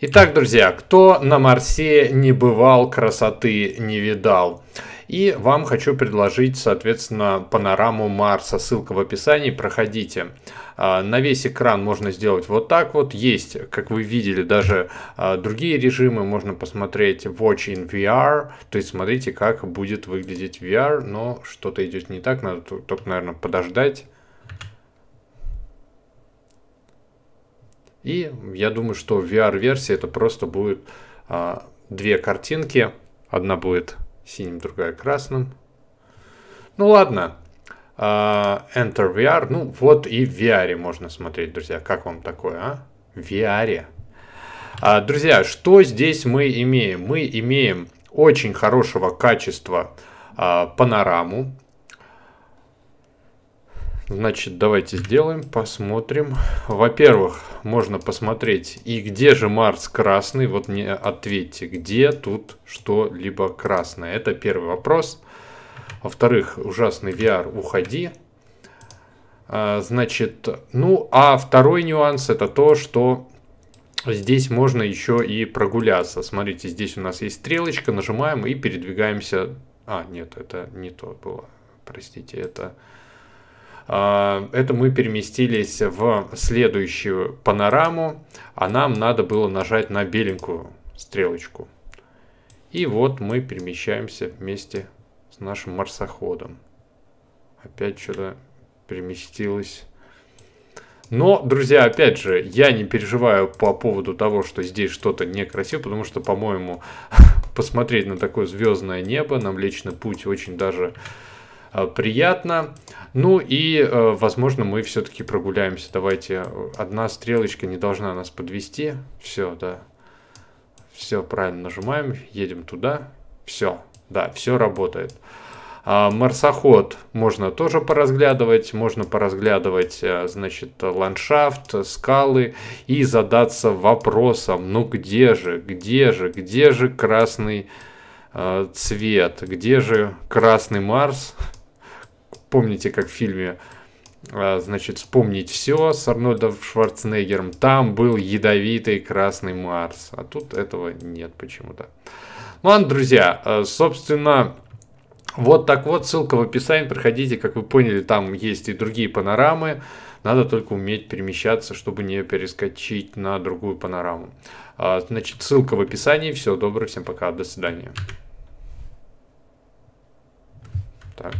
Итак, друзья, кто на Марсе не бывал, красоты не видал. И вам хочу предложить, соответственно, панораму Марса. Ссылка в описании, проходите. А, на весь экран можно сделать вот так вот. Есть, как вы видели, даже а, другие режимы. Можно посмотреть Watch in VR. То есть смотрите, как будет выглядеть VR. Но что-то идет не так. Надо только, наверное, подождать. И я думаю, что в VR-версии это просто будет а, две картинки. Одна будет синим, другая красным. Ну ладно. А, Enter VR. Ну вот и в VR можно смотреть, друзья. Как вам такое, а? В VR. А, друзья, что здесь мы имеем? Мы имеем очень хорошего качества а, панораму Значит, давайте сделаем, посмотрим. Во-первых, можно посмотреть, и где же Марс красный? Вот мне ответьте, где тут что-либо красное? Это первый вопрос. Во-вторых, ужасный VR, уходи. А, значит, ну, а второй нюанс это то, что здесь можно еще и прогуляться. Смотрите, здесь у нас есть стрелочка, нажимаем и передвигаемся. А, нет, это не то было. Простите, это а, это мы переместились в следующую панораму, а нам надо было нажать на беленькую стрелочку. И вот мы перемещаемся вместе с нашим марсоходом. Опять что-то переместилось. Но, друзья, опять же, я не переживаю по поводу того, что здесь что-то некрасиво, потому что, по-моему, посмотреть на такое звездное небо, нам личный путь очень даже а, приятно. Ну и, э, возможно, мы все-таки прогуляемся. Давайте, э, одна стрелочка не должна нас подвести. Все, да. Все, правильно нажимаем, едем туда. Все, да, все работает. А, марсоход можно тоже поразглядывать, можно поразглядывать, э, значит, ландшафт, скалы и задаться вопросом, ну где же, где же, где же красный э, цвет, где же красный Марс, Помните, как в фильме а, значит, вспомнить все с Арнольдом Шварценеггером. Там был ядовитый Красный Марс. А тут этого нет почему-то. Ну ладно, друзья, а, собственно, вот так вот, ссылка в описании, проходите, как вы поняли, там есть и другие панорамы, надо только уметь перемещаться, чтобы не перескочить на другую панораму. А, значит, ссылка в описании, всего доброго, всем пока, до свидания. Так.